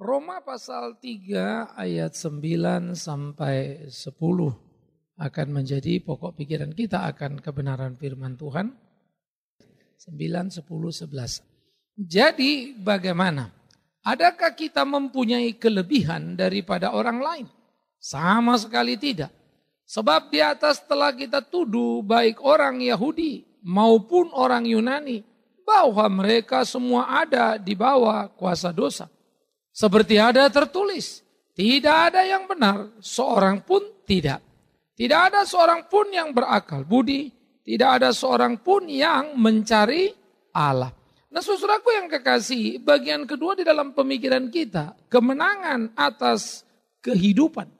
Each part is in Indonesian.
Roma pasal 3 ayat 9 sampai 10 akan menjadi pokok pikiran kita akan kebenaran firman Tuhan. 9, 10, 11. Jadi bagaimana? Adakah kita mempunyai kelebihan daripada orang lain? Sama sekali tidak. Sebab di atas telah kita tuduh baik orang Yahudi maupun orang Yunani bahwa mereka semua ada di bawah kuasa dosa. Seperti ada tertulis, tidak ada yang benar, seorang pun tidak. Tidak ada seorang pun yang berakal budi, tidak ada seorang pun yang mencari Allah. Nah susuraku yang kekasih, bagian kedua di dalam pemikiran kita, kemenangan atas kehidupan.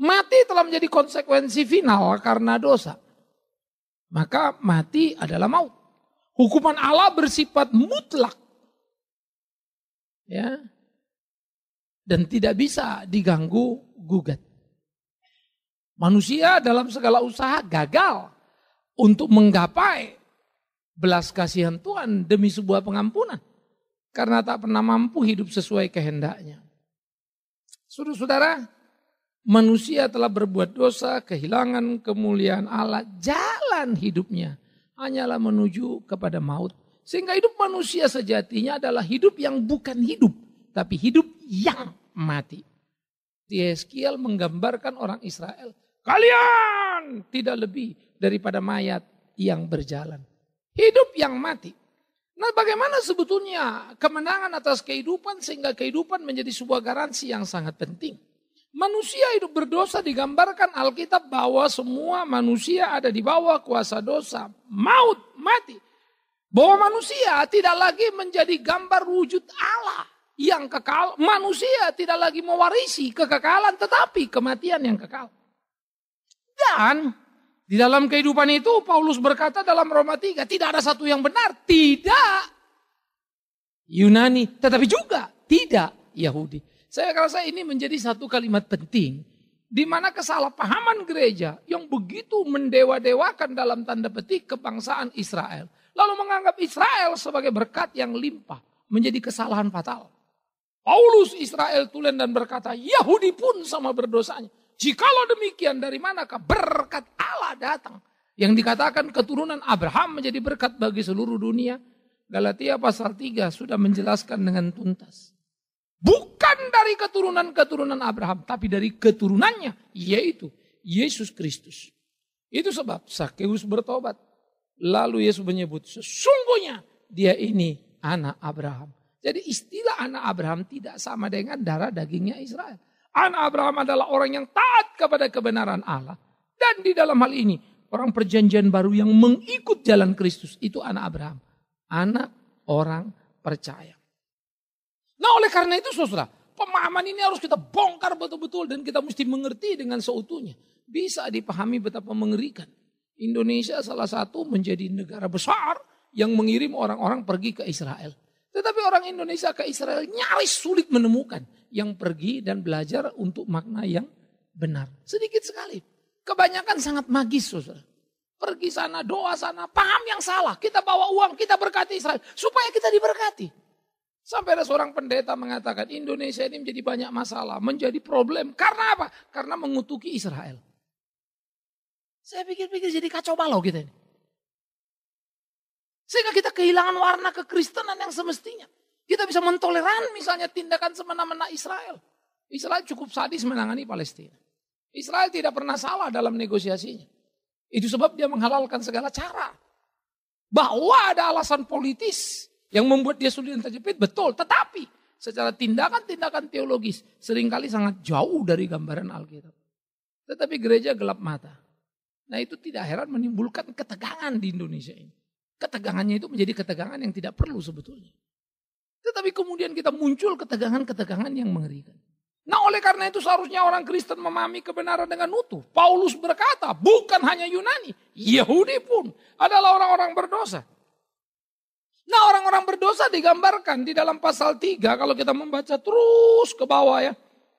Mati telah menjadi konsekuensi final karena dosa. Maka mati adalah maut. Hukuman Allah bersifat mutlak. Ya, dan tidak bisa diganggu gugat. Manusia dalam segala usaha gagal untuk menggapai belas kasihan Tuhan demi sebuah pengampunan. Karena tak pernah mampu hidup sesuai kehendaknya. Saudara-saudara, manusia telah berbuat dosa, kehilangan kemuliaan Allah. Jalan hidupnya hanyalah menuju kepada maut. Sehingga hidup manusia sejatinya adalah hidup yang bukan hidup tapi hidup yang mati. Yeskiel menggambarkan orang Israel, kalian tidak lebih daripada mayat yang berjalan. Hidup yang mati. Nah bagaimana sebetulnya kemenangan atas kehidupan sehingga kehidupan menjadi sebuah garansi yang sangat penting. Manusia hidup berdosa digambarkan Alkitab bahwa semua manusia ada di bawah kuasa dosa. Maut, mati. Bahwa manusia tidak lagi menjadi gambar wujud Allah yang kekal, manusia tidak lagi mewarisi kekekalan tetapi kematian yang kekal. Dan di dalam kehidupan itu Paulus berkata dalam Roma 3, tidak ada satu yang benar, tidak Yunani, tetapi juga tidak Yahudi. Saya rasa ini menjadi satu kalimat penting di mana kesalahpahaman gereja yang begitu mendewa-dewakan dalam tanda petik kebangsaan Israel, lalu menganggap Israel sebagai berkat yang limpah, menjadi kesalahan fatal. Paulus Israel tulen dan berkata, Yahudi pun sama berdosanya. Jikalau demikian dari manakah berkat Allah datang? Yang dikatakan keturunan Abraham menjadi berkat bagi seluruh dunia. Galatia pasal 3 sudah menjelaskan dengan tuntas. Bukan dari keturunan-keturunan Abraham, tapi dari keturunannya, yaitu Yesus Kristus. Itu sebab Sakeus bertobat. Lalu Yesus menyebut, sesungguhnya dia ini anak Abraham. Jadi istilah anak Abraham tidak sama dengan darah dagingnya Israel. Anak Abraham adalah orang yang taat kepada kebenaran Allah. Dan di dalam hal ini, orang perjanjian baru yang mengikut jalan Kristus itu anak Abraham. Anak orang percaya. Nah oleh karena itu saudara, pemahaman ini harus kita bongkar betul-betul dan kita mesti mengerti dengan seutuhnya. Bisa dipahami betapa mengerikan. Indonesia salah satu menjadi negara besar yang mengirim orang-orang pergi ke Israel. Tetapi orang Indonesia ke Israel nyaris sulit menemukan yang pergi dan belajar untuk makna yang benar. Sedikit sekali. Kebanyakan sangat magis, saudara. Pergi sana, doa sana, paham yang salah. Kita bawa uang, kita berkati Israel. Supaya kita diberkati. Sampai ada seorang pendeta mengatakan, Indonesia ini menjadi banyak masalah, menjadi problem. Karena apa? Karena mengutuki Israel. Saya pikir-pikir jadi kacau balau kita ini. Sehingga kita kehilangan warna kekristenan yang semestinya. Kita bisa mentoleran misalnya tindakan semena-mena Israel. Israel cukup sadis menangani Palestina. Israel tidak pernah salah dalam negosiasinya. Itu sebab dia menghalalkan segala cara. Bahwa ada alasan politis yang membuat dia sulit terjepit, betul. Tetapi secara tindakan-tindakan teologis seringkali sangat jauh dari gambaran Alkitab. Tetapi gereja gelap mata. Nah itu tidak heran menimbulkan ketegangan di Indonesia ini ketegangannya itu menjadi ketegangan yang tidak perlu sebetulnya. Tetapi kemudian kita muncul ketegangan-ketegangan yang mengerikan. Nah oleh karena itu seharusnya orang Kristen memahami kebenaran dengan utuh. Paulus berkata bukan hanya Yunani, Yahudi pun adalah orang-orang berdosa. Nah orang-orang berdosa digambarkan di dalam pasal 3 kalau kita membaca terus ke bawah ya.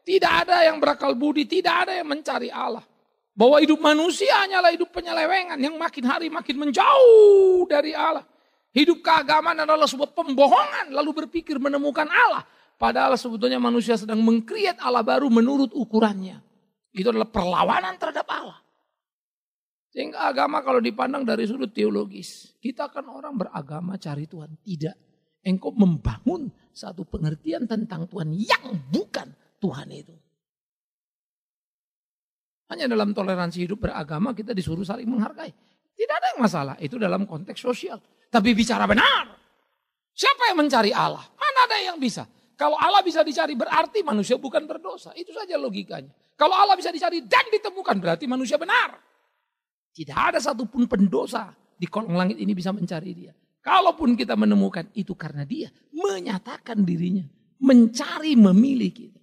Tidak ada yang berakal budi, tidak ada yang mencari Allah. Bahwa hidup manusia hanyalah hidup penyelewengan yang makin hari makin menjauh dari Allah. Hidup keagamaan adalah sebuah pembohongan lalu berpikir menemukan Allah. Padahal sebetulnya manusia sedang mengkreat Allah baru menurut ukurannya. Itu adalah perlawanan terhadap Allah. Sehingga agama kalau dipandang dari sudut teologis. Kita kan orang beragama cari Tuhan. Tidak. Engkau membangun satu pengertian tentang Tuhan yang bukan Tuhan itu. Hanya dalam toleransi hidup beragama kita disuruh saling menghargai. Tidak ada yang masalah. Itu dalam konteks sosial. Tapi bicara benar. Siapa yang mencari Allah? Mana ada yang bisa? Kalau Allah bisa dicari berarti manusia bukan berdosa. Itu saja logikanya. Kalau Allah bisa dicari dan ditemukan berarti manusia benar. Tidak ada satupun pendosa di kolong langit ini bisa mencari dia. Kalaupun kita menemukan itu karena dia menyatakan dirinya. Mencari memiliki. kita.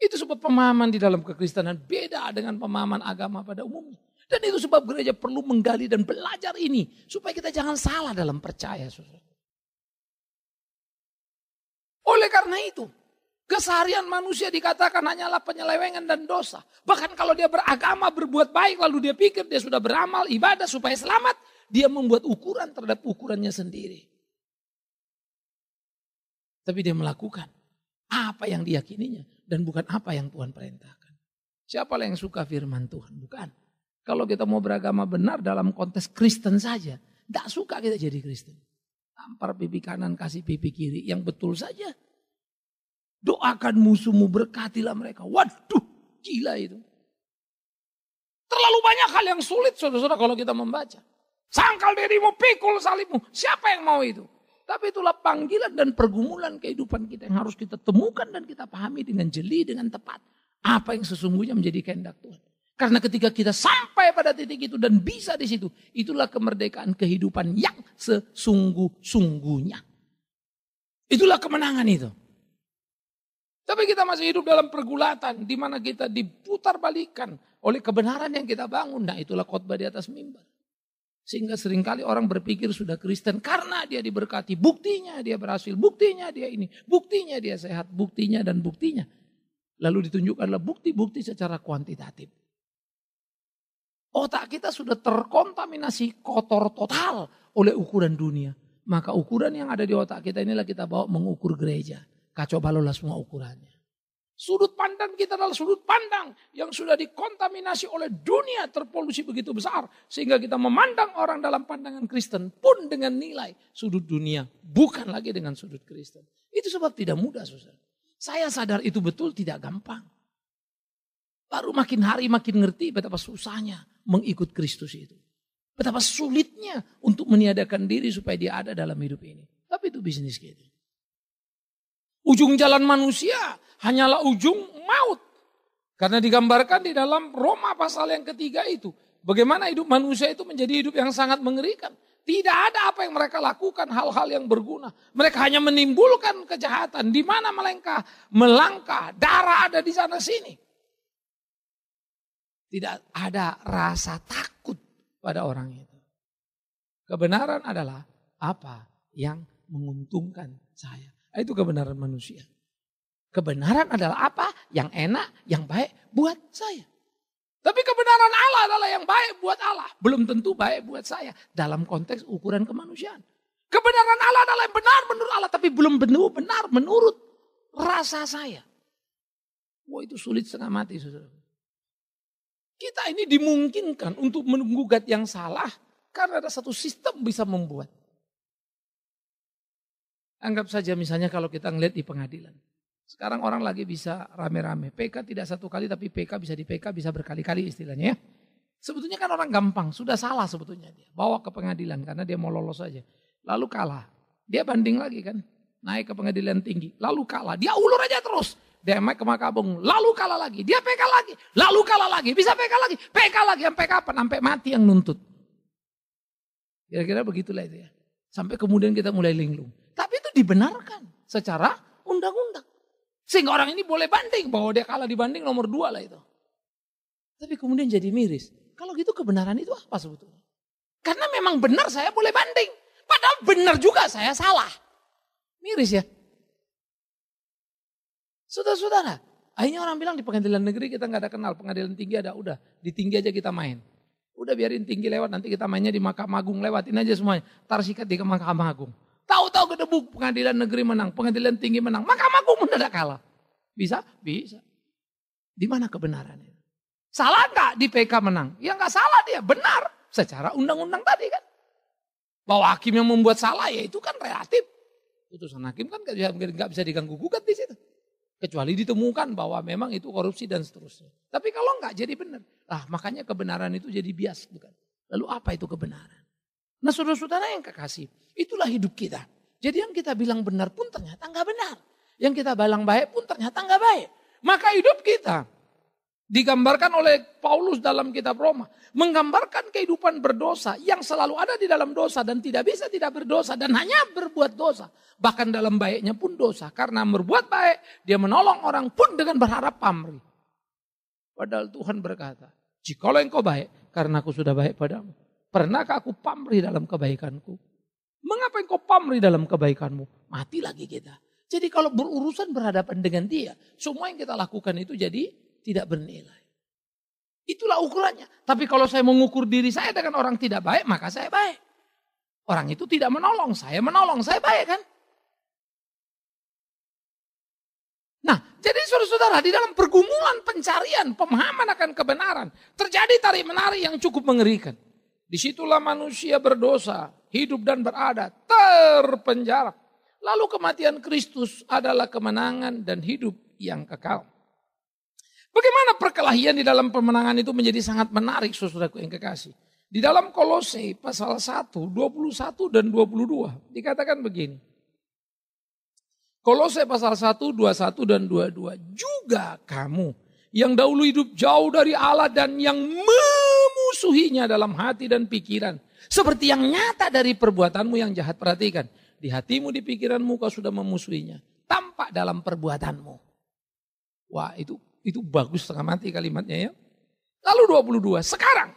Itu sebab pemahaman di dalam kekristenan beda dengan pemahaman agama pada umumnya. Dan itu sebab gereja perlu menggali dan belajar ini. Supaya kita jangan salah dalam percaya. Oleh karena itu, keseharian manusia dikatakan hanyalah penyelewengan dan dosa. Bahkan kalau dia beragama, berbuat baik, lalu dia pikir dia sudah beramal, ibadah supaya selamat. Dia membuat ukuran terhadap ukurannya sendiri. Tapi dia melakukan apa yang diyakininya dan bukan apa yang Tuhan perintahkan. Siapa yang suka firman Tuhan? Bukan. Kalau kita mau beragama benar dalam konteks Kristen saja, tidak suka kita jadi Kristen. Tampar pipi kanan, kasih pipi kiri, yang betul saja. Doakan musuhmu, berkatilah mereka. Waduh, gila itu. Terlalu banyak hal yang sulit saudara-saudara kalau kita membaca. Sangkal dirimu, pikul salibmu. Siapa yang mau itu? Tapi itulah panggilan dan pergumulan kehidupan kita yang harus kita temukan dan kita pahami dengan jeli, dengan tepat. Apa yang sesungguhnya menjadi kehendak Tuhan. Karena ketika kita sampai pada titik itu dan bisa di situ, itulah kemerdekaan kehidupan yang sesungguh-sungguhnya. Itulah kemenangan itu. Tapi kita masih hidup dalam pergulatan di mana kita diputar balikan oleh kebenaran yang kita bangun. Nah itulah khotbah di atas mimbar. Sehingga seringkali orang berpikir sudah Kristen karena dia diberkati. Buktinya dia berhasil, buktinya dia ini, buktinya dia sehat, buktinya dan buktinya. Lalu ditunjukkanlah bukti-bukti secara kuantitatif. Otak kita sudah terkontaminasi kotor total oleh ukuran dunia. Maka ukuran yang ada di otak kita inilah kita bawa mengukur gereja. Kacau balulah semua ukurannya. Sudut pandang kita adalah sudut pandang yang sudah dikontaminasi oleh dunia terpolusi begitu besar. Sehingga kita memandang orang dalam pandangan Kristen pun dengan nilai sudut dunia. Bukan lagi dengan sudut Kristen. Itu sebab tidak mudah saudara. Saya sadar itu betul tidak gampang. Baru makin hari makin ngerti betapa susahnya mengikut Kristus itu. Betapa sulitnya untuk meniadakan diri supaya dia ada dalam hidup ini. Tapi itu bisnis kita. Ujung jalan manusia hanyalah ujung maut. Karena digambarkan di dalam Roma pasal yang ketiga itu. Bagaimana hidup manusia itu menjadi hidup yang sangat mengerikan. Tidak ada apa yang mereka lakukan hal-hal yang berguna. Mereka hanya menimbulkan kejahatan. Di mana melangkah, melangkah, darah ada di sana sini. Tidak ada rasa takut pada orang itu. Kebenaran adalah apa yang menguntungkan saya. Itu kebenaran manusia. Kebenaran adalah apa? Yang enak, yang baik buat saya. Tapi kebenaran Allah adalah yang baik buat Allah. Belum tentu baik buat saya dalam konteks ukuran kemanusiaan. Kebenaran Allah adalah yang benar menurut Allah. Tapi belum benar, benar menurut rasa saya. Wah itu sulit setengah mati. Saudara. Kita ini dimungkinkan untuk menggugat yang salah. Karena ada satu sistem bisa membuat. Anggap saja misalnya kalau kita ngeliat di pengadilan. Sekarang orang lagi bisa rame-rame. PK tidak satu kali tapi PK bisa di PK bisa berkali-kali istilahnya ya. Sebetulnya kan orang gampang, sudah salah sebetulnya dia. Bawa ke pengadilan karena dia mau lolos saja. Lalu kalah. Dia banding lagi kan. Naik ke pengadilan tinggi, lalu kalah. Dia ulur aja terus. Dia naik ke Makabung, lalu kalah lagi. Dia PK lagi, lalu kalah lagi. Bisa PK lagi, PK lagi. Sampai kapan? Sampai mati yang nuntut. Kira-kira begitulah itu ya. Sampai kemudian kita mulai linglung. Tapi itu dibenarkan secara undang-undang. Sehingga orang ini boleh banding bahwa dia kalah dibanding nomor dua lah itu. Tapi kemudian jadi miris. Kalau gitu kebenaran itu apa sebetulnya? Karena memang benar saya boleh banding. Padahal benar juga saya salah. Miris ya. Saudara-saudara, akhirnya orang bilang di pengadilan negeri kita nggak ada kenal. Pengadilan tinggi ada, udah. Di tinggi aja kita main. Udah biarin tinggi lewat, nanti kita mainnya di Mahkamah Agung. Lewatin aja semuanya. Tarsikat di di Mahkamah Agung. Tahu-tahu gedebuk pengadilan negeri menang, pengadilan tinggi menang. Mahkamah Agung tidak kalah. Bisa? Bisa. Di mana kebenarannya? Salah nggak di PK menang? Ya nggak salah dia, benar. Secara undang-undang tadi kan. Bahwa hakim yang membuat salah ya itu kan relatif. Putusan hakim kan nggak bisa, bisa diganggu gugat di situ. Kecuali ditemukan bahwa memang itu korupsi dan seterusnya. Tapi kalau nggak jadi benar. Lah makanya kebenaran itu jadi bias bukan. Lalu apa itu kebenaran? Nah saudara-saudara yang kekasih, itulah hidup kita. Jadi yang kita bilang benar pun ternyata nggak benar. Yang kita bilang baik pun ternyata nggak baik. Maka hidup kita digambarkan oleh Paulus dalam kitab Roma. Menggambarkan kehidupan berdosa yang selalu ada di dalam dosa dan tidak bisa tidak berdosa dan hanya berbuat dosa. Bahkan dalam baiknya pun dosa. Karena berbuat baik dia menolong orang pun dengan berharap pamri. Padahal Tuhan berkata, jikalau engkau baik karena aku sudah baik padamu. Pernahkah aku pamri dalam kebaikanku? Mengapa engkau pamri dalam kebaikanmu? Mati lagi kita. Jadi kalau berurusan berhadapan dengan dia, semua yang kita lakukan itu jadi tidak bernilai. Itulah ukurannya. Tapi kalau saya mengukur diri saya dengan orang tidak baik, maka saya baik. Orang itu tidak menolong, saya menolong, saya baik kan? Nah, jadi saudara-saudara di dalam pergumulan pencarian, pemahaman akan kebenaran, terjadi tarik menari yang cukup mengerikan. Disitulah manusia berdosa, hidup dan berada, terpenjara. Lalu kematian Kristus adalah kemenangan dan hidup yang kekal. Bagaimana perkelahian di dalam pemenangan itu menjadi sangat menarik saudaraku yang kekasih. Di dalam kolose pasal 1, 21 dan 22 dikatakan begini. Kolose pasal 1, 21 dan 22. Juga kamu yang dahulu hidup jauh dari Allah dan yang me memusuhinya dalam hati dan pikiran. Seperti yang nyata dari perbuatanmu yang jahat. Perhatikan, di hatimu, di pikiranmu kau sudah memusuhinya. Tampak dalam perbuatanmu. Wah itu itu bagus setengah mati kalimatnya ya. Lalu 22, sekarang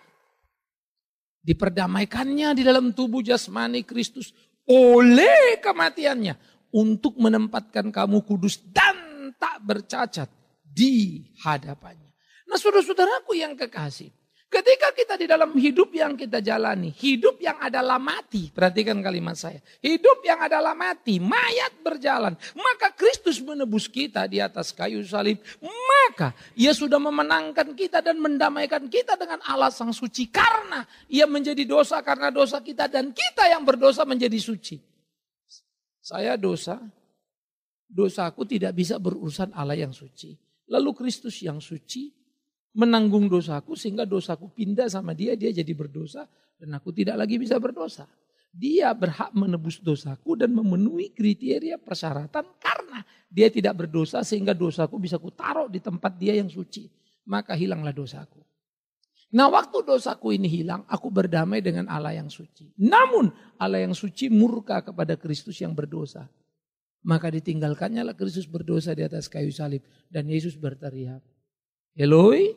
diperdamaikannya di dalam tubuh jasmani Kristus oleh kematiannya untuk menempatkan kamu kudus dan tak bercacat di hadapannya. Nah saudara-saudaraku yang kekasih, Ketika kita di dalam hidup yang kita jalani, hidup yang adalah mati, perhatikan kalimat saya. Hidup yang adalah mati, mayat berjalan. Maka Kristus menebus kita di atas kayu salib. Maka ia sudah memenangkan kita dan mendamaikan kita dengan Allah Sang Suci. Karena ia menjadi dosa karena dosa kita dan kita yang berdosa menjadi suci. Saya dosa, dosaku tidak bisa berurusan Allah yang suci. Lalu Kristus yang suci menanggung dosaku sehingga dosaku pindah sama dia, dia jadi berdosa dan aku tidak lagi bisa berdosa. Dia berhak menebus dosaku dan memenuhi kriteria persyaratan karena dia tidak berdosa sehingga dosaku bisa kutaruh di tempat dia yang suci. Maka hilanglah dosaku. Nah waktu dosaku ini hilang, aku berdamai dengan Allah yang suci. Namun Allah yang suci murka kepada Kristus yang berdosa. Maka ditinggalkannya lah Kristus berdosa di atas kayu salib. Dan Yesus berteriak, Eloi,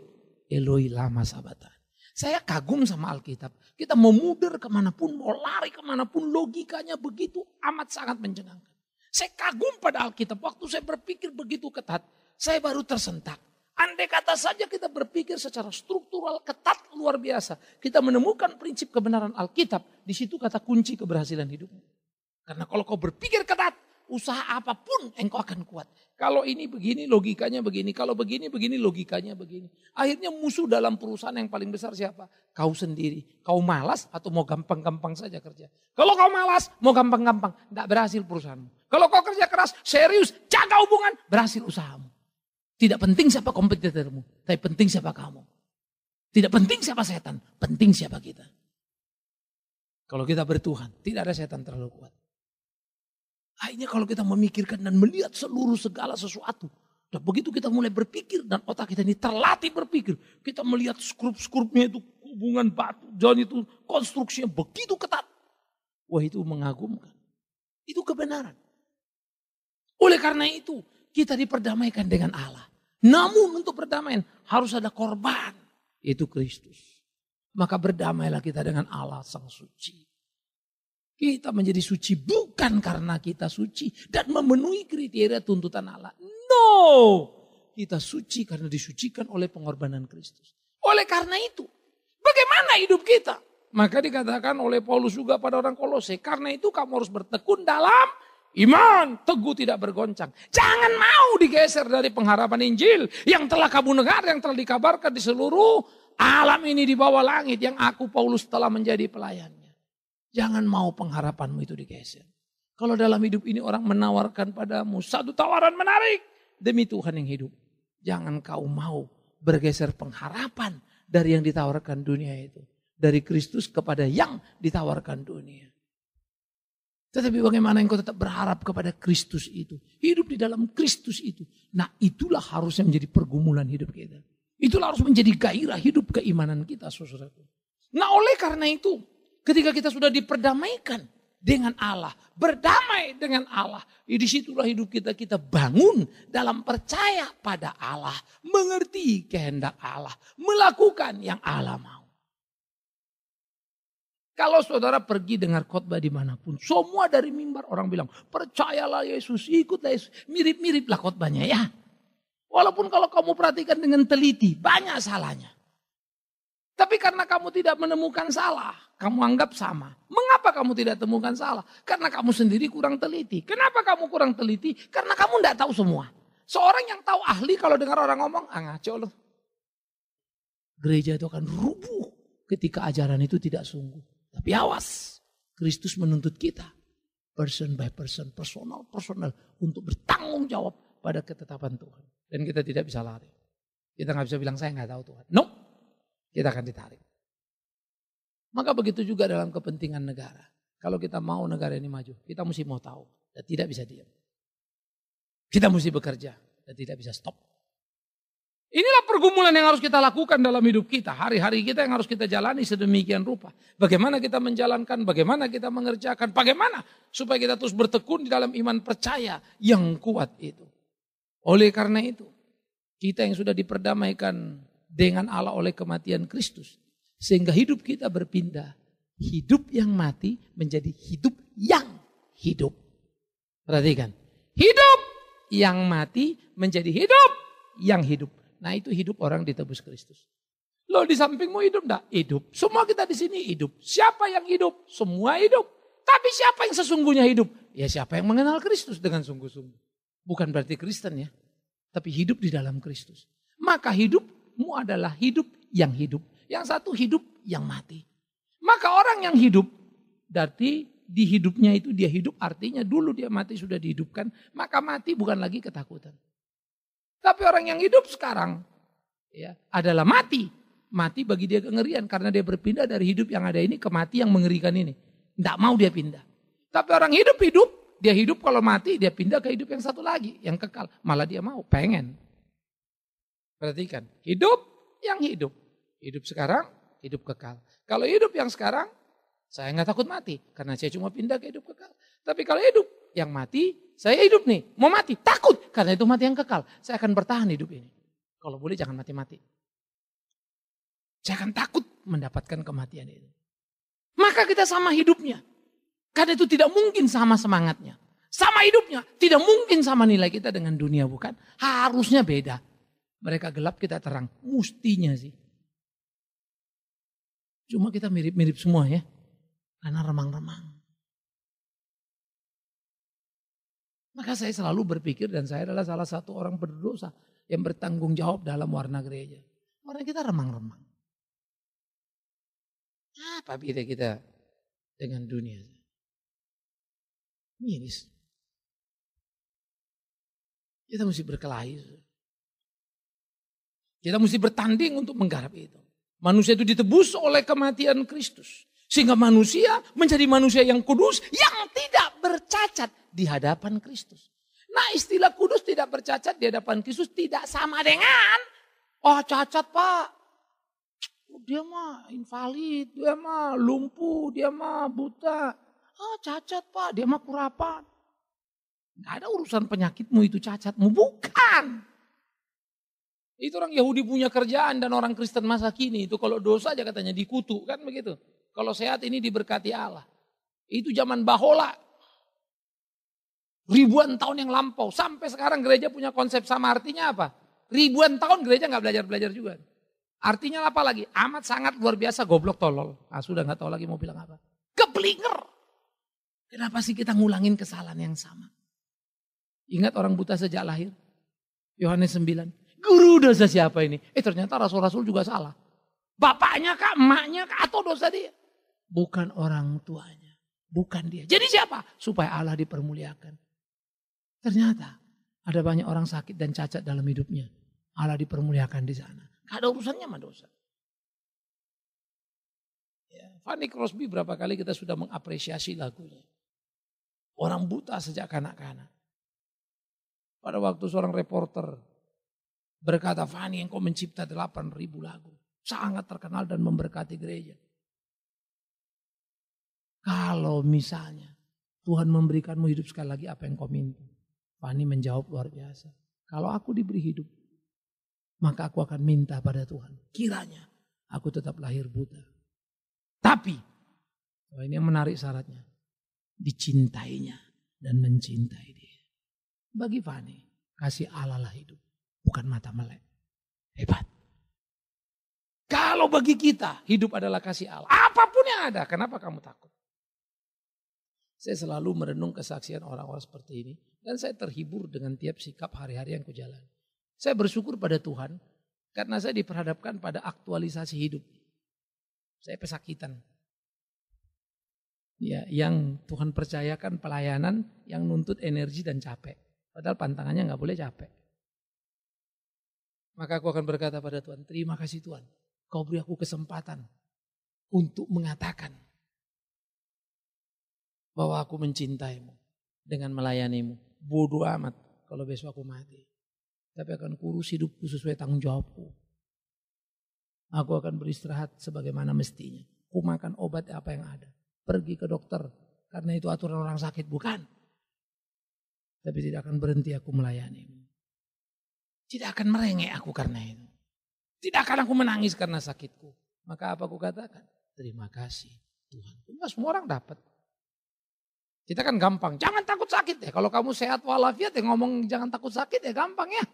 Eloi lama sabatan. Saya kagum sama Alkitab. Kita mau muder kemanapun, mau lari kemanapun, logikanya begitu amat sangat mencengangkan. Saya kagum pada Alkitab. Waktu saya berpikir begitu ketat, saya baru tersentak. Andai kata saja kita berpikir secara struktural ketat luar biasa. Kita menemukan prinsip kebenaran Alkitab. Di situ kata kunci keberhasilan hidupmu. Karena kalau kau berpikir ketat, usaha apapun engkau akan kuat. Kalau ini begini logikanya begini, kalau begini begini logikanya begini. Akhirnya musuh dalam perusahaan yang paling besar siapa? Kau sendiri. Kau malas atau mau gampang-gampang saja kerja? Kalau kau malas, mau gampang-gampang, tidak berhasil perusahaanmu. Kalau kau kerja keras, serius, jaga hubungan, berhasil usahamu. Tidak penting siapa kompetitormu, tapi penting siapa kamu. Tidak penting siapa setan, penting siapa kita. Kalau kita bertuhan, tidak ada setan terlalu kuat. Akhirnya kalau kita memikirkan dan melihat seluruh segala sesuatu. Dan begitu kita mulai berpikir dan otak kita ini terlatih berpikir. Kita melihat skrup-skrupnya itu hubungan batu dan itu konstruksinya begitu ketat. Wah itu mengagumkan. Itu kebenaran. Oleh karena itu kita diperdamaikan dengan Allah. Namun untuk perdamaian harus ada korban. Itu Kristus. Maka berdamailah kita dengan Allah Sang Suci. Kita menjadi suci bukan karena kita suci dan memenuhi kriteria tuntutan Allah. No, kita suci karena disucikan oleh pengorbanan Kristus. Oleh karena itu, bagaimana hidup kita? Maka dikatakan oleh Paulus juga pada orang Kolose, karena itu kamu harus bertekun dalam iman, teguh tidak bergoncang. Jangan mau digeser dari pengharapan Injil yang telah kamu dengar, yang telah dikabarkan di seluruh alam ini di bawah langit yang aku Paulus telah menjadi pelayan. Jangan mau pengharapanmu itu digeser. Kalau dalam hidup ini orang menawarkan padamu satu tawaran menarik demi Tuhan yang hidup. Jangan kau mau bergeser pengharapan dari yang ditawarkan dunia itu. Dari Kristus kepada yang ditawarkan dunia. Tetapi bagaimana engkau tetap berharap kepada Kristus itu. Hidup di dalam Kristus itu. Nah itulah harusnya menjadi pergumulan hidup kita. Itulah harus menjadi gairah hidup keimanan kita saudaraku. Nah oleh karena itu Ketika kita sudah diperdamaikan dengan Allah, berdamai dengan Allah, ya disitulah hidup kita kita bangun dalam percaya pada Allah, mengerti kehendak Allah, melakukan yang Allah mau. Kalau saudara pergi dengar khotbah dimanapun, semua dari mimbar orang bilang, percayalah Yesus, ikutlah Yesus. Mirip-miriplah khotbahnya ya. Walaupun kalau kamu perhatikan dengan teliti, banyak salahnya. Tapi karena kamu tidak menemukan salah, kamu anggap sama. Mengapa kamu tidak temukan salah? Karena kamu sendiri kurang teliti. Kenapa kamu kurang teliti? Karena kamu tidak tahu semua. Seorang yang tahu ahli kalau dengar orang ngomong, ah ngaco loh. Gereja itu akan rubuh ketika ajaran itu tidak sungguh. Tapi awas, Kristus menuntut kita person by person, personal personal untuk bertanggung jawab pada ketetapan Tuhan. Dan kita tidak bisa lari. Kita nggak bisa bilang saya nggak tahu Tuhan. No, kita akan ditarik. Maka begitu juga dalam kepentingan negara. Kalau kita mau negara ini maju, kita mesti mau tahu dan tidak bisa diam. Kita mesti bekerja dan tidak bisa stop. Inilah pergumulan yang harus kita lakukan dalam hidup kita. Hari-hari kita yang harus kita jalani sedemikian rupa. Bagaimana kita menjalankan, bagaimana kita mengerjakan, bagaimana supaya kita terus bertekun di dalam iman percaya yang kuat itu. Oleh karena itu, kita yang sudah diperdamaikan dengan Allah oleh kematian Kristus. Sehingga hidup kita berpindah. Hidup yang mati menjadi hidup yang hidup. Perhatikan. Hidup yang mati menjadi hidup yang hidup. Nah itu hidup orang ditebus Kristus. Lo di sampingmu hidup enggak? Hidup. Semua kita di sini hidup. Siapa yang hidup? Semua hidup. Tapi siapa yang sesungguhnya hidup? Ya siapa yang mengenal Kristus dengan sungguh-sungguh. Bukan berarti Kristen ya. Tapi hidup di dalam Kristus. Maka hidup hidupmu adalah hidup yang hidup. Yang satu hidup yang mati. Maka orang yang hidup, berarti di hidupnya itu dia hidup artinya dulu dia mati sudah dihidupkan. Maka mati bukan lagi ketakutan. Tapi orang yang hidup sekarang ya adalah mati. Mati bagi dia kengerian karena dia berpindah dari hidup yang ada ini ke mati yang mengerikan ini. Tidak mau dia pindah. Tapi orang hidup-hidup, dia hidup kalau mati dia pindah ke hidup yang satu lagi, yang kekal. Malah dia mau, pengen. Perhatikan, hidup yang hidup. Hidup sekarang, hidup kekal. Kalau hidup yang sekarang, saya nggak takut mati. Karena saya cuma pindah ke hidup kekal. Tapi kalau hidup yang mati, saya hidup nih. Mau mati, takut. Karena itu mati yang kekal. Saya akan bertahan hidup ini. Kalau boleh jangan mati-mati. Saya akan takut mendapatkan kematian itu. Maka kita sama hidupnya. Karena itu tidak mungkin sama semangatnya. Sama hidupnya. Tidak mungkin sama nilai kita dengan dunia bukan. Harusnya beda. Mereka gelap kita terang. Mustinya sih. Cuma kita mirip-mirip semua ya. Karena remang-remang. Maka saya selalu berpikir dan saya adalah salah satu orang berdosa yang bertanggung jawab dalam warna gereja. Warna kita remang-remang. Apa beda kita dengan dunia? Miris. Kita mesti berkelahi. Kita mesti bertanding untuk menggarap itu. Manusia itu ditebus oleh kematian Kristus. Sehingga manusia menjadi manusia yang kudus yang tidak bercacat di hadapan Kristus. Nah istilah kudus tidak bercacat di hadapan Kristus tidak sama dengan oh cacat pak. Oh, dia mah invalid, dia mah lumpuh, dia mah buta. Oh cacat pak, dia mah kurapan. Gak ada urusan penyakitmu itu cacatmu, bukan. Itu orang Yahudi punya kerjaan dan orang Kristen masa kini itu kalau dosa aja katanya dikutuk kan begitu. Kalau sehat ini diberkati Allah. Itu zaman bahola. Ribuan tahun yang lampau. Sampai sekarang gereja punya konsep sama artinya apa? Ribuan tahun gereja nggak belajar-belajar juga. Artinya apa lagi? Amat sangat luar biasa goblok tolol. Ah sudah nggak tahu lagi mau bilang apa. Keblinger. Kenapa sih kita ngulangin kesalahan yang sama? Ingat orang buta sejak lahir. Yohanes 9. Guru dosa siapa ini? Eh ternyata rasul-rasul juga salah. Bapaknya kak, emaknya kak atau dosa dia? Bukan orang tuanya. Bukan dia. Jadi siapa? Supaya Allah dipermuliakan. Ternyata ada banyak orang sakit dan cacat dalam hidupnya. Allah dipermuliakan di sana. Gak ada urusannya sama dosa. Ya, Fanny Crosby berapa kali kita sudah mengapresiasi lagunya. Orang buta sejak kanak-kanak. Pada waktu seorang reporter berkata, Fani engkau mencipta 8 ribu lagu. Sangat terkenal dan memberkati gereja. Kalau misalnya Tuhan memberikanmu hidup sekali lagi apa yang kau minta. Fani menjawab luar biasa. Kalau aku diberi hidup, maka aku akan minta pada Tuhan. Kiranya aku tetap lahir buta. Tapi, oh ini yang menarik syaratnya. Dicintainya dan mencintai dia. Bagi Fani, kasih Allah lah hidup bukan mata melek. Hebat. Kalau bagi kita hidup adalah kasih Allah. Apapun yang ada, kenapa kamu takut? Saya selalu merenung kesaksian orang-orang seperti ini. Dan saya terhibur dengan tiap sikap hari-hari yang kujalani. Saya bersyukur pada Tuhan karena saya diperhadapkan pada aktualisasi hidup. Saya pesakitan. Ya, yang Tuhan percayakan pelayanan yang nuntut energi dan capek. Padahal pantangannya nggak boleh capek. Maka aku akan berkata pada Tuhan, terima kasih Tuhan. Kau beri aku kesempatan untuk mengatakan bahwa aku mencintaimu dengan melayanimu. Bodoh amat kalau besok aku mati. Tapi akan kurus hidupku sesuai tanggung jawabku. Aku akan beristirahat sebagaimana mestinya. Ku makan obat apa yang ada. Pergi ke dokter karena itu aturan orang sakit bukan. Tapi tidak akan berhenti aku melayanimu. Tidak akan merengek aku karena itu. Tidak akan aku menangis karena sakitku. Maka apa aku katakan? Terima kasih Tuhan. Enggak semua orang dapat. Kita kan gampang, jangan takut sakit ya. Kalau kamu sehat walafiat ya ngomong jangan takut sakit ya gampang ya.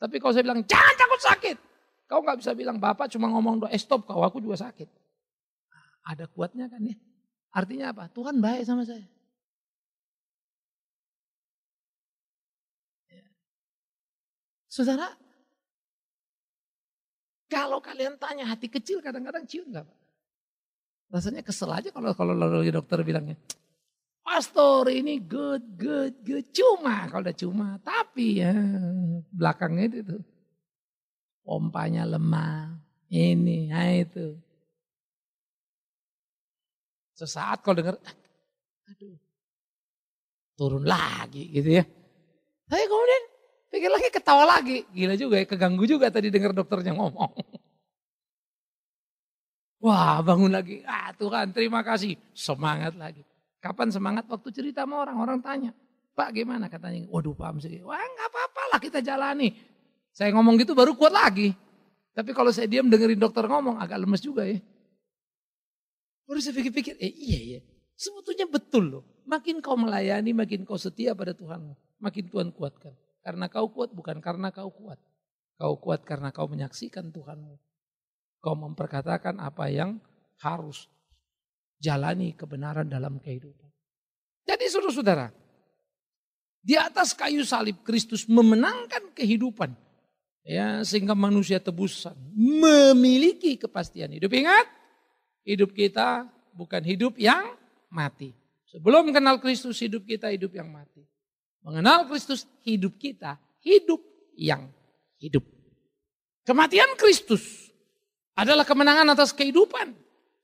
Tapi kalau saya bilang jangan takut sakit. Kau nggak bisa bilang bapak cuma ngomong doa eh, stop kau aku juga sakit. Ada kuatnya kan ya. Artinya apa? Tuhan baik sama saya. Saudara, kalau kalian tanya hati kecil kadang-kadang cium nggak? Rasanya kesel aja kalau kalau lalu dokter bilangnya, pastor ini good, good, good. Cuma kalau udah cuma, tapi ya belakangnya itu tuh. Pompanya lemah, ini, nah itu. Sesaat kalau dengar, aduh, turun lagi gitu ya. Tapi kemudian Pikir lagi ketawa lagi. Gila juga ya, keganggu juga tadi dengar dokternya ngomong. Wah bangun lagi, ah Tuhan terima kasih. Semangat lagi. Kapan semangat? Waktu cerita sama orang, orang tanya. Pak gimana katanya? Waduh Pak sih. Wah gak apa apalah kita jalani. Saya ngomong gitu baru kuat lagi. Tapi kalau saya diam dengerin dokter ngomong agak lemes juga ya. Baru saya pikir-pikir, eh iya ya. Sebetulnya betul loh. Makin kau melayani, makin kau setia pada Tuhan. Makin Tuhan kuatkan. Karena kau kuat bukan karena kau kuat. Kau kuat karena kau menyaksikan Tuhanmu. Kau memperkatakan apa yang harus jalani kebenaran dalam kehidupan. Jadi saudara-saudara, di atas kayu salib Kristus memenangkan kehidupan ya sehingga manusia tebusan memiliki kepastian hidup. Ingat, hidup kita bukan hidup yang mati. Sebelum kenal Kristus hidup kita hidup yang mati. Mengenal Kristus hidup kita, hidup yang hidup. Kematian Kristus adalah kemenangan atas kehidupan.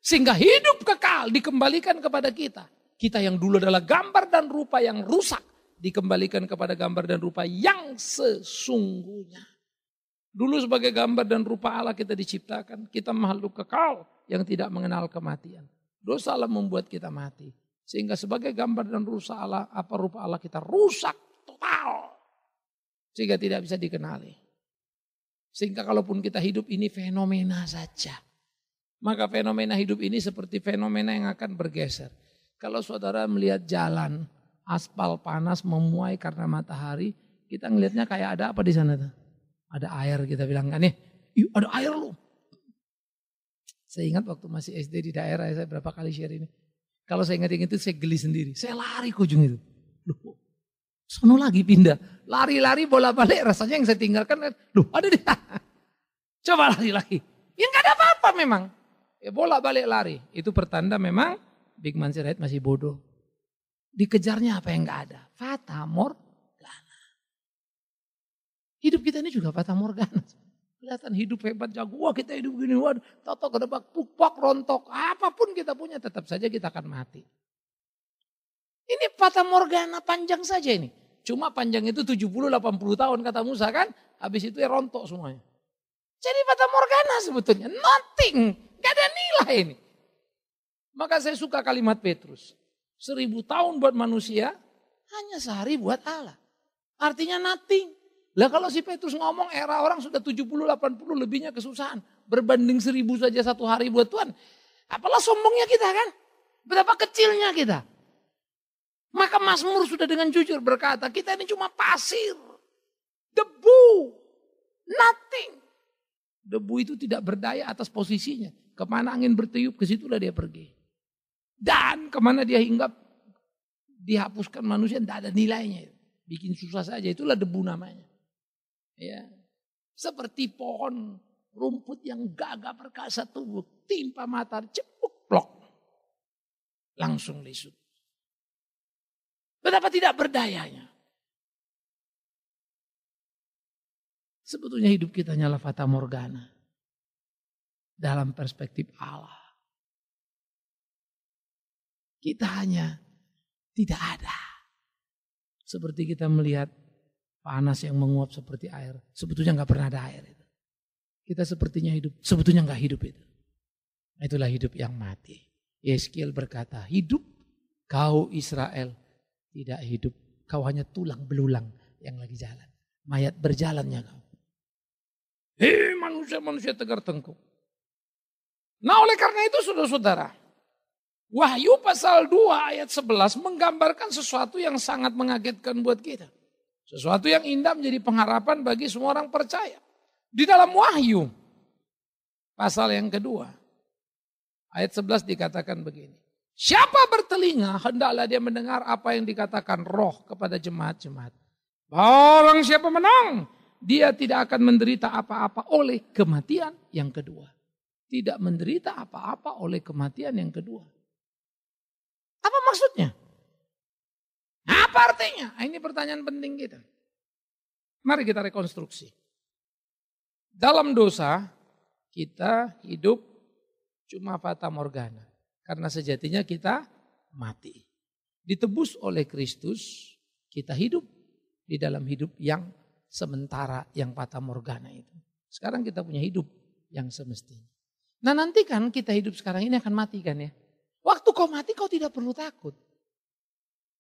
Sehingga hidup kekal dikembalikan kepada kita. Kita yang dulu adalah gambar dan rupa yang rusak. Dikembalikan kepada gambar dan rupa yang sesungguhnya. Dulu sebagai gambar dan rupa Allah kita diciptakan. Kita makhluk kekal yang tidak mengenal kematian. Dosa Allah membuat kita mati. Sehingga sebagai gambar dan rusa Allah, apa rupa Allah kita rusak total. Sehingga tidak bisa dikenali. Sehingga kalaupun kita hidup ini fenomena saja. Maka fenomena hidup ini seperti fenomena yang akan bergeser. Kalau saudara melihat jalan, aspal panas memuai karena matahari, kita ngelihatnya kayak ada apa di sana Ada air kita bilang kan nih, ya, ada air loh. Saya ingat waktu masih SD di daerah ya, saya berapa kali share ini. Kalau saya ingat-ingat itu saya geli sendiri. Saya lari ke ujung itu. Loh, sono lagi pindah. Lari-lari bola balik rasanya yang saya tinggalkan. Loh ada dia. Coba lari lagi. Ya gak ada apa-apa memang. Ya, bola balik lari. Itu pertanda memang Big Man Sirait masih bodoh. Dikejarnya apa yang gak ada. Fata Morgana. Hidup kita ini juga Fata Morgana. Kelihatan hidup hebat jago. Wah kita hidup gini. Wah toto ke depan pupok rontok. Apapun kita punya tetap saja kita akan mati. Ini patah morgana panjang saja ini. Cuma panjang itu 70-80 tahun kata Musa kan. Habis itu ya rontok semuanya. Jadi patah morgana sebetulnya. Nothing. Gak ada nilai ini. Maka saya suka kalimat Petrus. Seribu tahun buat manusia. Hanya sehari buat Allah. Artinya nothing. Lah kalau si Petrus ngomong era orang sudah 70, 80 lebihnya kesusahan. Berbanding seribu saja satu hari buat Tuhan. Apalah sombongnya kita kan. berapa kecilnya kita. Maka Mazmur sudah dengan jujur berkata, kita ini cuma pasir. Debu. Nothing. Debu itu tidak berdaya atas posisinya. Kemana angin bertiup, ke situlah dia pergi. Dan kemana dia hinggap, dihapuskan manusia, tidak ada nilainya. Bikin susah saja, itulah debu namanya. Ya. Seperti pohon rumput yang gagah perkasa tumbuh, timpa mata cepuk plok. Langsung lesu Betapa tidak berdayanya. Sebetulnya hidup kita nyala fata morgana. Dalam perspektif Allah. Kita hanya tidak ada. Seperti kita melihat panas yang menguap seperti air. Sebetulnya nggak pernah ada air itu. Kita sepertinya hidup, sebetulnya nggak hidup itu. Nah, itulah hidup yang mati. Yeskiel berkata, hidup kau Israel tidak hidup. Kau hanya tulang belulang yang lagi jalan. Mayat berjalannya kau. Hei manusia-manusia tegar tengkuk. Nah oleh karena itu saudara-saudara, Wahyu pasal 2 ayat 11 menggambarkan sesuatu yang sangat mengagetkan buat kita. Sesuatu yang indah menjadi pengharapan bagi semua orang percaya. Di dalam wahyu. Pasal yang kedua. Ayat 11 dikatakan begini. Siapa bertelinga, hendaklah dia mendengar apa yang dikatakan roh kepada jemaat-jemaat. Orang siapa menang, dia tidak akan menderita apa-apa oleh kematian yang kedua. Tidak menderita apa-apa oleh kematian yang kedua. Apa maksudnya? Apa artinya? Nah, ini pertanyaan penting kita. Mari kita rekonstruksi. Dalam dosa kita hidup cuma fata morgana. Karena sejatinya kita mati. Ditebus oleh Kristus kita hidup di dalam hidup yang sementara yang fata morgana itu. Sekarang kita punya hidup yang semestinya. Nah nanti kan kita hidup sekarang ini akan mati kan ya. Waktu kau mati kau tidak perlu takut.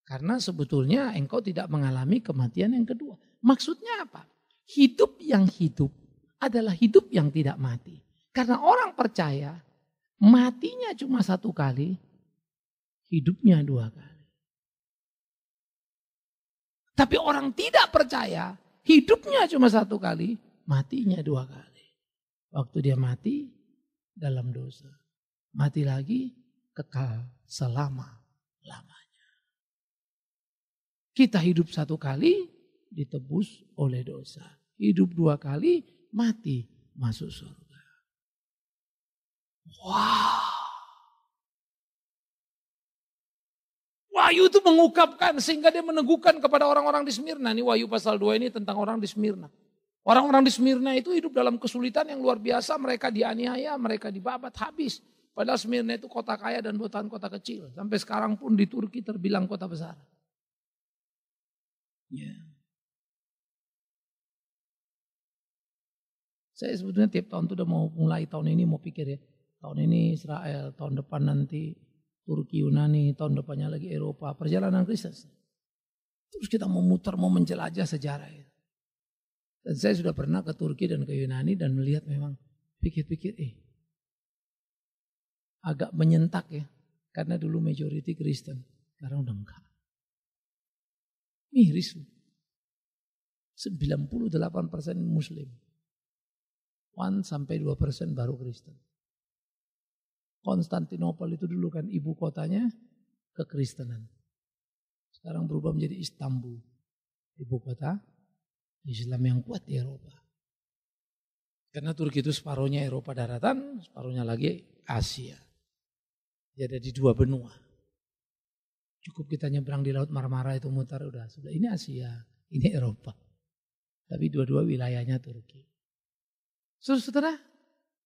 Karena sebetulnya engkau tidak mengalami kematian yang kedua. Maksudnya apa? Hidup yang hidup adalah hidup yang tidak mati. Karena orang percaya matinya cuma satu kali, hidupnya dua kali. Tapi orang tidak percaya hidupnya cuma satu kali, matinya dua kali. Waktu dia mati dalam dosa, mati lagi kekal selama-lamanya. Kita hidup satu kali ditebus oleh dosa. Hidup dua kali mati masuk surga. Wow. Wahyu itu mengungkapkan sehingga dia meneguhkan kepada orang-orang di Smyrna. Ini Wahyu pasal 2 ini tentang orang di Smyrna. Orang-orang di Smyrna itu hidup dalam kesulitan yang luar biasa. Mereka dianiaya, mereka dibabat habis. Padahal Smyrna itu kota kaya dan buatan kota kecil. Sampai sekarang pun di Turki terbilang kota besar. Ya. Saya sebetulnya tiap tahun itu udah mau mulai tahun ini mau pikir ya. Tahun ini Israel, tahun depan nanti Turki Yunani, tahun depannya lagi Eropa, perjalanan Kristen. Terus kita mau muter, mau menjelajah sejarah itu. Dan saya sudah pernah ke Turki dan ke Yunani dan melihat memang pikir-pikir eh agak menyentak ya. Karena dulu majority Kristen, sekarang udah enggak. Miris. 98% muslim. 1 sampai 2% baru Kristen. Konstantinopel itu dulu kan ibu kotanya kekristenan. Sekarang berubah menjadi Istanbul, ibu kota Islam yang kuat di Eropa. Karena Turki itu separuhnya Eropa daratan, separuhnya lagi Asia. jadi ada di dua benua. Cukup kita nyebrang di Laut Marmara itu mutar udah sebelah. Ini Asia, ini Eropa. Tapi dua-dua wilayahnya Turki. Saudara-saudara,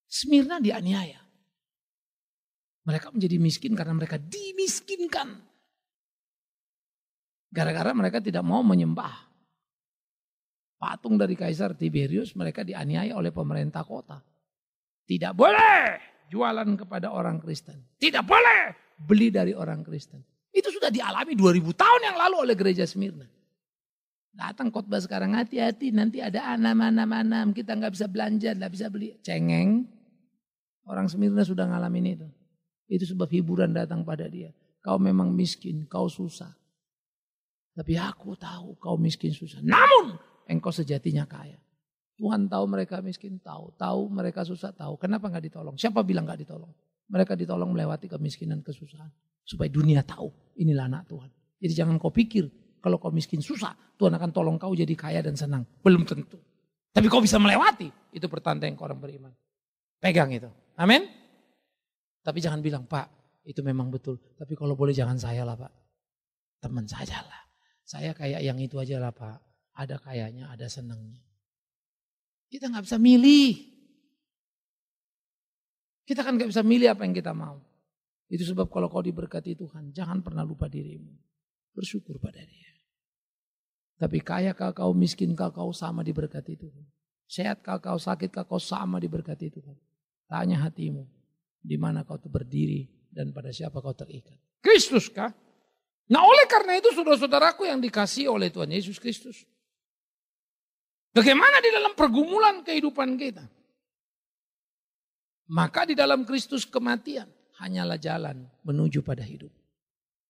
Smyrna dianiaya. Mereka menjadi miskin karena mereka dimiskinkan. Gara-gara mereka tidak mau menyembah. Patung dari Kaisar Tiberius mereka dianiaya oleh pemerintah kota. Tidak boleh jualan kepada orang Kristen. Tidak boleh beli dari orang Kristen. Itu sudah dialami 2000 tahun yang lalu oleh gereja Smyrna. Datang khotbah sekarang hati-hati nanti ada anam-anam-anam. Kita nggak bisa belanja, nggak bisa beli. Cengeng. Orang Smyrna sudah ngalamin itu. Itu sebab hiburan datang pada dia. Kau memang miskin, kau susah. Tapi aku tahu kau miskin susah. Namun engkau sejatinya kaya. Tuhan tahu mereka miskin, tahu. Tahu mereka susah, tahu. Kenapa nggak ditolong? Siapa bilang nggak ditolong? Mereka ditolong melewati kemiskinan, kesusahan. Supaya dunia tahu inilah anak Tuhan. Jadi jangan kau pikir kalau kau miskin susah Tuhan akan tolong kau jadi kaya dan senang. Belum tentu. Tapi kau bisa melewati. Itu pertanda yang kau orang beriman. Pegang itu. Amin. Tapi jangan bilang Pak itu memang betul. Tapi kalau boleh jangan saya lah Pak. Teman saja lah. Saya kayak yang itu aja lah Pak. Ada kayanya, ada senangnya. Kita nggak bisa milih. Kita kan nggak bisa milih apa yang kita mau. Itu sebab kalau kau diberkati Tuhan, jangan pernah lupa dirimu. Bersyukur pada dia. Tapi kaya kau, miskin kau sama diberkati Tuhan. Sehat kau, sakit kau sama diberkati Tuhan. Tanya hatimu, di mana kau berdiri dan pada siapa kau terikat. Kristus kah? Nah oleh karena itu saudara-saudaraku yang dikasih oleh Tuhan Yesus Kristus. Bagaimana di dalam pergumulan kehidupan kita? Maka di dalam Kristus kematian hanyalah jalan menuju pada hidup.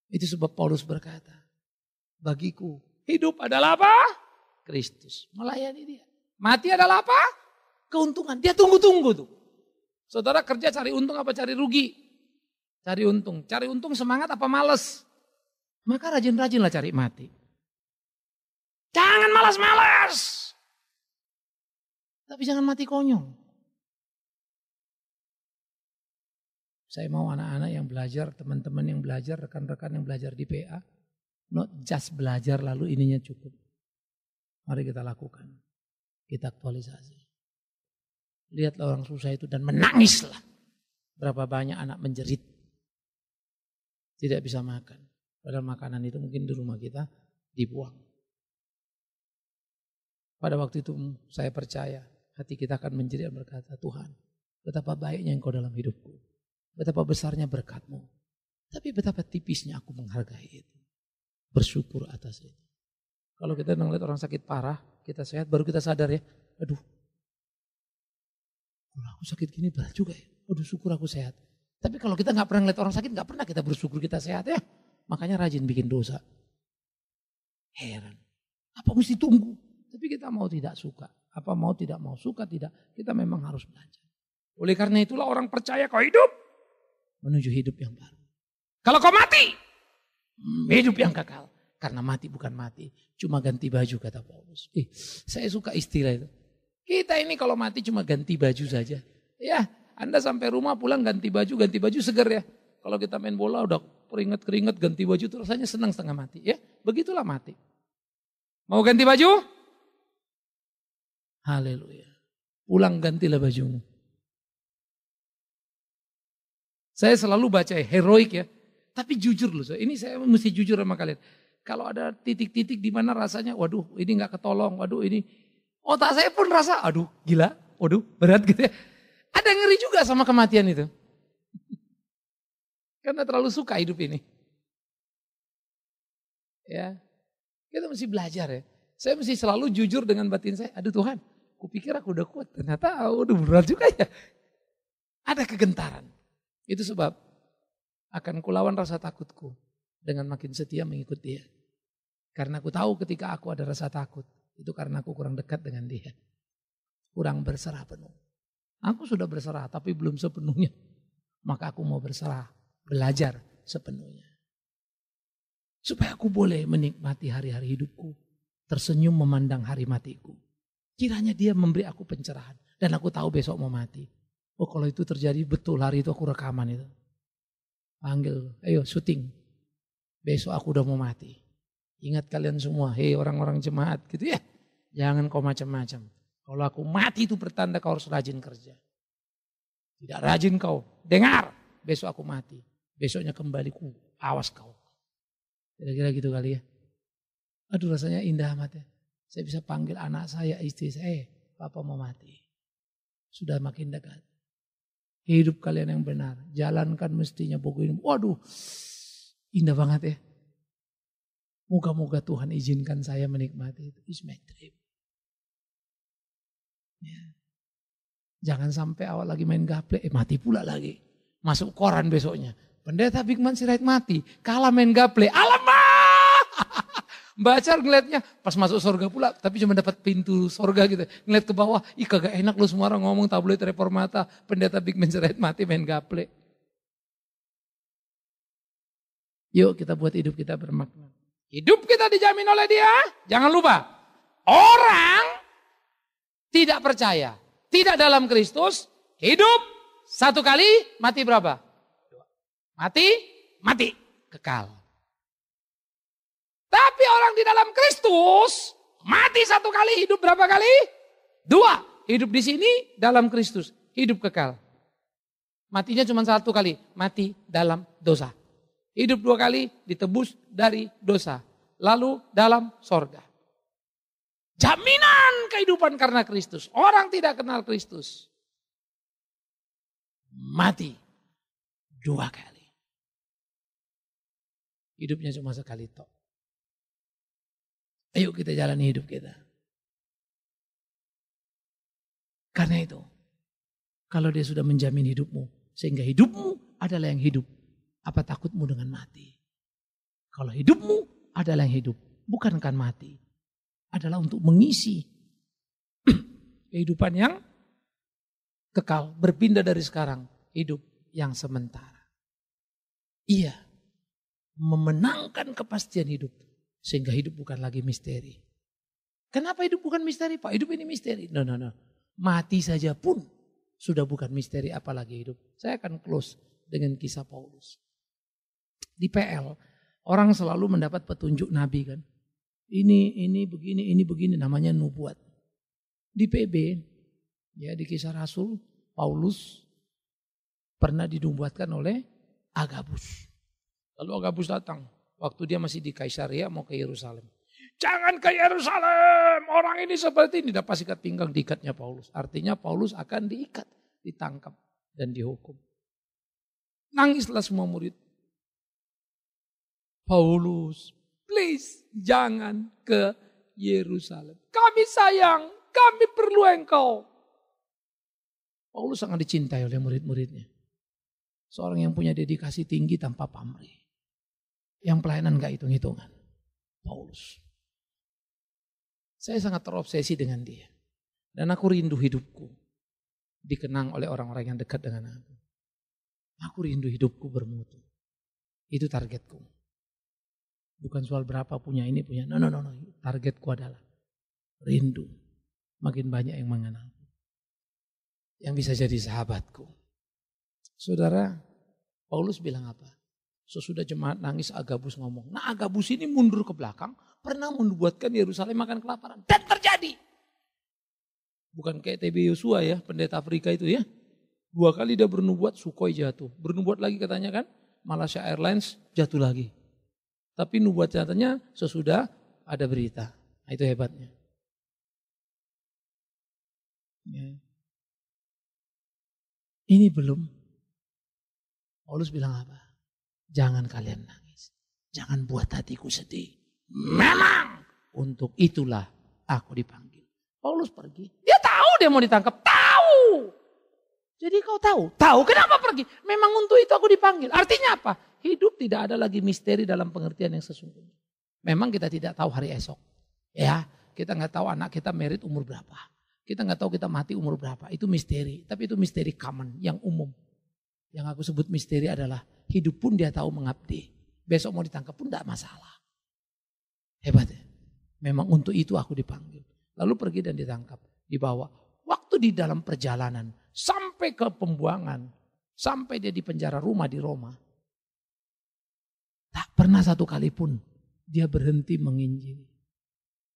Itu sebab Paulus berkata, bagiku hidup adalah apa? Kristus. Melayani dia. Mati adalah apa? Keuntungan. Dia tunggu-tunggu tuh. Saudara kerja cari untung apa cari rugi? Cari untung. Cari untung semangat apa males? Maka rajin-rajinlah cari mati. Jangan malas-malas. Tapi jangan mati konyol. Saya mau anak-anak yang belajar, teman-teman yang belajar, rekan-rekan yang belajar di PA, not just belajar lalu ininya cukup. Mari kita lakukan. Kita aktualisasi. Lihatlah orang susah itu dan menangislah. Berapa banyak anak menjerit. Tidak bisa makan. Padahal makanan itu mungkin di rumah kita dibuang. Pada waktu itu saya percaya hati kita akan menjerit dan berkata, Tuhan betapa baiknya engkau dalam hidupku. Betapa besarnya berkatmu. Tapi betapa tipisnya aku menghargai itu. Bersyukur atas itu. Kalau kita melihat orang sakit parah, kita sehat, baru kita sadar ya. Aduh, kalau aku sakit gini berat juga ya. Aduh syukur aku sehat. Tapi kalau kita nggak pernah ngeliat orang sakit, nggak pernah kita bersyukur kita sehat ya. Makanya rajin bikin dosa. Heran. Apa mesti tunggu? Tapi kita mau tidak suka. Apa mau tidak mau suka tidak. Kita memang harus belajar. Oleh karena itulah orang percaya kau hidup menuju hidup yang baru. Kalau kau mati, hmm, hidup yang kekal. Karena mati bukan mati, cuma ganti baju kata Paulus. Eh, saya suka istilah itu. Kita ini kalau mati cuma ganti baju saja. Ya, Anda sampai rumah pulang ganti baju, ganti baju seger ya. Kalau kita main bola udah keringet keringet ganti baju terus rasanya senang setengah mati ya. Begitulah mati. Mau ganti baju? Haleluya. Pulang gantilah bajumu. Saya selalu baca heroik ya. Tapi jujur loh, ini saya mesti jujur sama kalian. Kalau ada titik-titik di mana rasanya, waduh ini gak ketolong, waduh ini. Otak saya pun rasa, aduh gila, waduh berat gitu ya. Ada ngeri juga sama kematian itu. Karena terlalu suka hidup ini. Ya, kita mesti belajar ya. Saya mesti selalu jujur dengan batin saya. Aduh Tuhan, kupikir aku udah kuat. Ternyata udah berat juga ya. Ada kegentaran. Itu sebab akan kulawan rasa takutku dengan makin setia mengikuti dia. Karena aku tahu ketika aku ada rasa takut, itu karena aku kurang dekat dengan dia. Kurang berserah penuh. Aku sudah berserah tapi belum sepenuhnya. Maka aku mau berserah, belajar sepenuhnya. Supaya aku boleh menikmati hari-hari hidupku. Tersenyum memandang hari matiku. Kiranya dia memberi aku pencerahan. Dan aku tahu besok mau mati. Oh kalau itu terjadi betul hari itu aku rekaman itu. Panggil, ayo syuting. Besok aku udah mau mati. Ingat kalian semua, hei orang-orang jemaat gitu ya. Jangan kau macam-macam. Kalau aku mati itu pertanda kau harus rajin kerja. Tidak rajin kau, dengar. Besok aku mati. Besoknya kembali ku, awas kau. Kira-kira gitu kali ya. Aduh rasanya indah amat ya. Saya bisa panggil anak saya, istri saya, eh papa mau mati. Sudah makin dekat. Hidup kalian yang benar. Jalankan mestinya buku ini. Waduh, indah banget ya. Moga-moga Tuhan izinkan saya menikmati itu. It's my dream. Ya. Jangan sampai awal lagi main gaple, eh mati pula lagi. Masuk koran besoknya. Pendeta Bigman Sirait mati, kalah main gaple, alam Baca ngeliatnya pas masuk surga pula, tapi cuma dapat pintu surga gitu. Ngeliat ke bawah, ih kagak enak lu semua orang ngomong tabloid reformata, pendeta big man ceret mati main gaple. Yuk kita buat hidup kita bermakna. Hidup kita dijamin oleh dia, jangan lupa. Orang tidak percaya, tidak dalam Kristus, hidup satu kali mati berapa? Mati, mati, kekal. Tapi orang di dalam Kristus mati satu kali, hidup berapa kali? Dua. Hidup di sini dalam Kristus, hidup kekal. Matinya cuma satu kali, mati dalam dosa. Hidup dua kali ditebus dari dosa. Lalu dalam sorga. Jaminan kehidupan karena Kristus. Orang tidak kenal Kristus. Mati dua kali. Hidupnya cuma sekali tok. Ayo kita jalani hidup kita. Karena itu, kalau dia sudah menjamin hidupmu, sehingga hidupmu adalah yang hidup, apa takutmu dengan mati? Kalau hidupmu adalah yang hidup, bukankan mati. Adalah untuk mengisi kehidupan yang kekal, berpindah dari sekarang, hidup yang sementara. Iya, memenangkan kepastian hidup sehingga hidup bukan lagi misteri. Kenapa hidup bukan misteri Pak? Hidup ini misteri. No, no, no. Mati saja pun sudah bukan misteri apalagi hidup. Saya akan close dengan kisah Paulus. Di PL, orang selalu mendapat petunjuk Nabi kan. Ini, ini, begini, ini, begini. Namanya nubuat. Di PB, ya di kisah Rasul, Paulus pernah dinubuatkan oleh Agabus. Lalu Agabus datang. Waktu dia masih di Kaisaria mau ke Yerusalem. Jangan ke Yerusalem, orang ini seperti ini. Dapat sikat pinggang diikatnya Paulus. Artinya Paulus akan diikat, ditangkap dan dihukum. Nangislah semua murid. Paulus, please jangan ke Yerusalem. Kami sayang, kami perlu engkau. Paulus sangat dicintai oleh murid-muridnya. Seorang yang punya dedikasi tinggi tanpa pamrih yang pelayanan gak hitung-hitungan. Paulus. Saya sangat terobsesi dengan dia. Dan aku rindu hidupku dikenang oleh orang-orang yang dekat dengan aku. Aku rindu hidupku bermutu. Itu targetku. Bukan soal berapa punya ini punya. No, no, no, no. Targetku adalah rindu. Makin banyak yang mengenal. Yang bisa jadi sahabatku. Saudara, Paulus bilang apa? Sesudah jemaat nangis Agabus ngomong. Nah Agabus ini mundur ke belakang. Pernah membuatkan Yerusalem makan kelaparan. Dan terjadi. Bukan kayak TB Yosua ya, pendeta Afrika itu ya. Dua kali dia bernubuat, Sukhoi jatuh. Bernubuat lagi katanya kan, Malaysia Airlines jatuh lagi. Tapi nubuat jatuhnya sesudah ada berita. Nah, itu hebatnya. Ya. Ini belum. Paulus bilang apa? Jangan kalian nangis. Jangan buat hatiku sedih. Memang untuk itulah aku dipanggil. Paulus pergi. Dia tahu dia mau ditangkap. Tahu. Jadi kau tahu. Tahu kenapa pergi. Memang untuk itu aku dipanggil. Artinya apa? Hidup tidak ada lagi misteri dalam pengertian yang sesungguhnya. Memang kita tidak tahu hari esok. Ya, kita nggak tahu anak kita merit umur berapa. Kita nggak tahu kita mati umur berapa. Itu misteri. Tapi itu misteri common yang umum. Yang aku sebut misteri adalah hidup pun dia tahu mengabdi. Besok mau ditangkap pun tidak masalah. Hebat ya. Memang untuk itu aku dipanggil. Lalu pergi dan ditangkap, dibawa. Waktu di dalam perjalanan sampai ke pembuangan, sampai dia di penjara rumah di Roma. Tak pernah satu kali pun dia berhenti menginjili.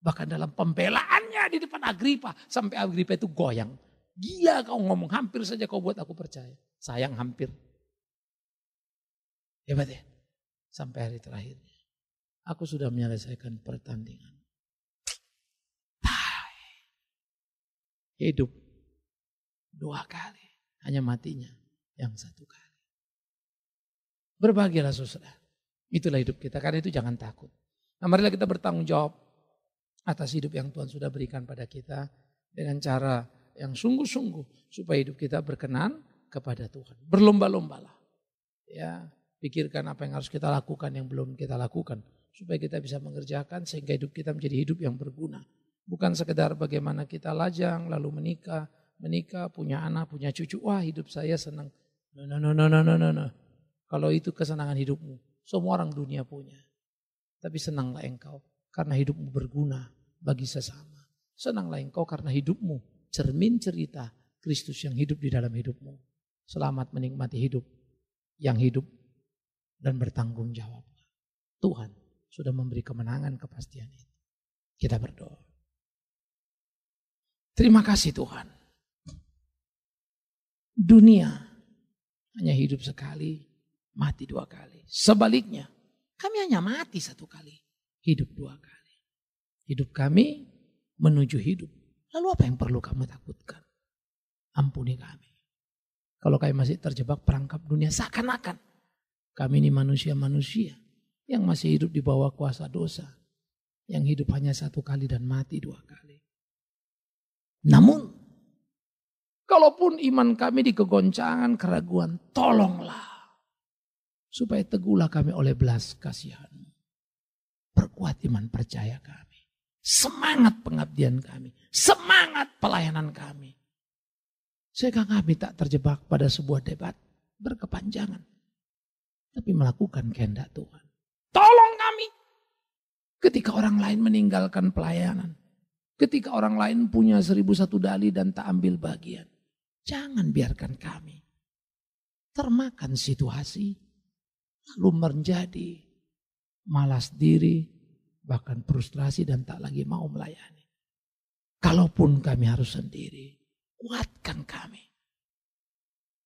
Bahkan dalam pembelaannya di depan Agripa sampai Agripa itu goyang. Gila kau ngomong, hampir saja kau buat aku percaya sayang hampir. Hebat ya. Sampai hari terakhirnya. Aku sudah menyelesaikan pertandingan. Hidup dua kali. Hanya matinya yang satu kali. Berbahagialah saudara. Itulah hidup kita. Karena itu jangan takut. Nah, marilah kita bertanggung jawab atas hidup yang Tuhan sudah berikan pada kita dengan cara yang sungguh-sungguh supaya hidup kita berkenan kepada Tuhan. Berlomba-lombalah. Ya, pikirkan apa yang harus kita lakukan yang belum kita lakukan supaya kita bisa mengerjakan sehingga hidup kita menjadi hidup yang berguna. Bukan sekedar bagaimana kita lajang lalu menikah, menikah, punya anak, punya cucu, wah hidup saya senang. No, no, no, no, no, no, no. no. Kalau itu kesenangan hidupmu, semua orang dunia punya. Tapi senanglah engkau karena hidupmu berguna bagi sesama. Senanglah engkau karena hidupmu cermin cerita Kristus yang hidup di dalam hidupmu selamat menikmati hidup yang hidup dan bertanggung jawab. Tuhan sudah memberi kemenangan kepastian itu. Kita berdoa. Terima kasih Tuhan. Dunia hanya hidup sekali, mati dua kali. Sebaliknya, kami hanya mati satu kali, hidup dua kali. Hidup kami menuju hidup. Lalu apa yang perlu kamu takutkan? Ampuni kami kalau kami masih terjebak perangkap dunia, seakan-akan kami ini manusia-manusia yang masih hidup di bawah kuasa dosa, yang hidup hanya satu kali dan mati dua kali. Namun, kalaupun iman kami di kegoncangan, keraguan, tolonglah supaya teguhlah kami oleh belas kasihan. Perkuat iman percaya kami, semangat pengabdian kami, semangat pelayanan kami sehingga kami tak terjebak pada sebuah debat berkepanjangan. Tapi melakukan kehendak Tuhan. Tolong kami. Ketika orang lain meninggalkan pelayanan. Ketika orang lain punya seribu satu dali dan tak ambil bagian. Jangan biarkan kami termakan situasi. Lalu menjadi malas diri, bahkan frustrasi dan tak lagi mau melayani. Kalaupun kami harus sendiri, kuatkan kami.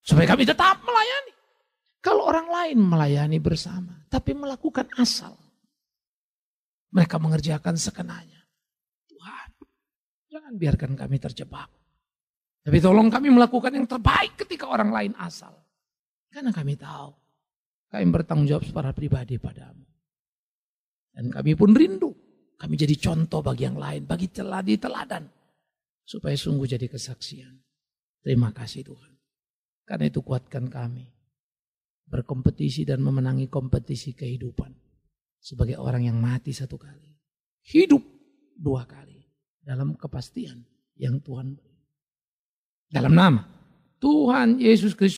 Supaya kami tetap melayani. Kalau orang lain melayani bersama, tapi melakukan asal. Mereka mengerjakan sekenanya. Tuhan, jangan biarkan kami terjebak. Tapi tolong kami melakukan yang terbaik ketika orang lain asal. Karena kami tahu, kami bertanggung jawab secara pribadi padamu. Dan kami pun rindu, kami jadi contoh bagi yang lain, bagi teladi teladan supaya sungguh jadi kesaksian. Terima kasih Tuhan. Karena itu kuatkan kami berkompetisi dan memenangi kompetisi kehidupan sebagai orang yang mati satu kali, hidup dua kali dalam kepastian yang Tuhan beri. Dalam nama Tuhan Yesus Kristus